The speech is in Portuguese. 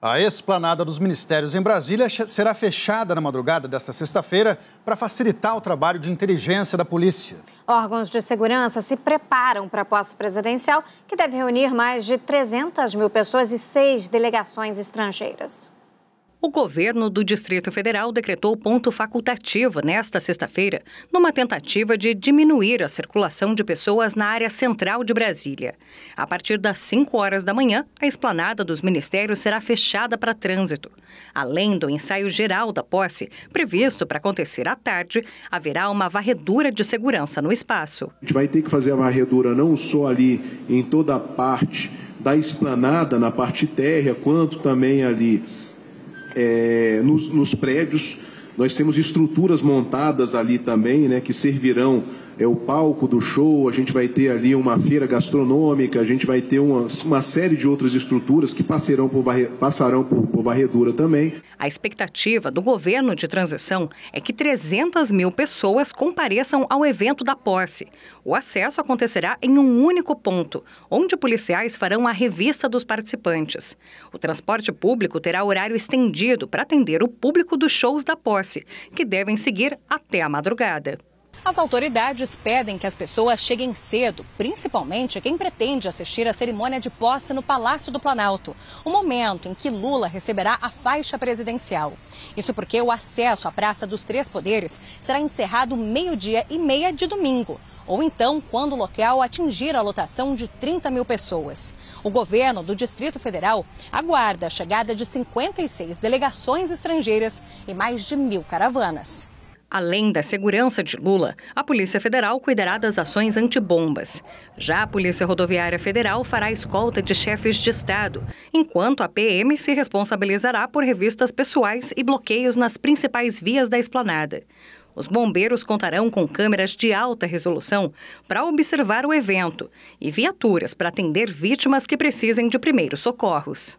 A esplanada dos ministérios em Brasília será fechada na madrugada desta sexta-feira para facilitar o trabalho de inteligência da polícia. Órgãos de segurança se preparam para a posse presidencial, que deve reunir mais de 300 mil pessoas e seis delegações estrangeiras. O governo do Distrito Federal decretou ponto facultativo nesta sexta-feira, numa tentativa de diminuir a circulação de pessoas na área central de Brasília. A partir das 5 horas da manhã, a esplanada dos ministérios será fechada para trânsito. Além do ensaio geral da posse, previsto para acontecer à tarde, haverá uma varredura de segurança no espaço. A gente vai ter que fazer a varredura não só ali em toda a parte da esplanada, na parte térrea, quanto também ali é, nos, nos prédios. Nós temos estruturas montadas ali também, né, que servirão é o palco do show, a gente vai ter ali uma feira gastronômica, a gente vai ter uma, uma série de outras estruturas que passarão por, passarão por, por varredura também. A expectativa do governo de transição é que 300 mil pessoas compareçam ao evento da posse. O acesso acontecerá em um único ponto, onde policiais farão a revista dos participantes. O transporte público terá horário estendido para atender o público dos shows da posse, que devem seguir até a madrugada. As autoridades pedem que as pessoas cheguem cedo, principalmente quem pretende assistir à cerimônia de posse no Palácio do Planalto, o momento em que Lula receberá a faixa presidencial. Isso porque o acesso à Praça dos Três Poderes será encerrado meio-dia e meia de domingo ou então quando o local atingir a lotação de 30 mil pessoas. O governo do Distrito Federal aguarda a chegada de 56 delegações estrangeiras e mais de mil caravanas. Além da segurança de Lula, a Polícia Federal cuidará das ações antibombas. Já a Polícia Rodoviária Federal fará escolta de chefes de Estado, enquanto a PM se responsabilizará por revistas pessoais e bloqueios nas principais vias da esplanada. Os bombeiros contarão com câmeras de alta resolução para observar o evento e viaturas para atender vítimas que precisem de primeiros socorros.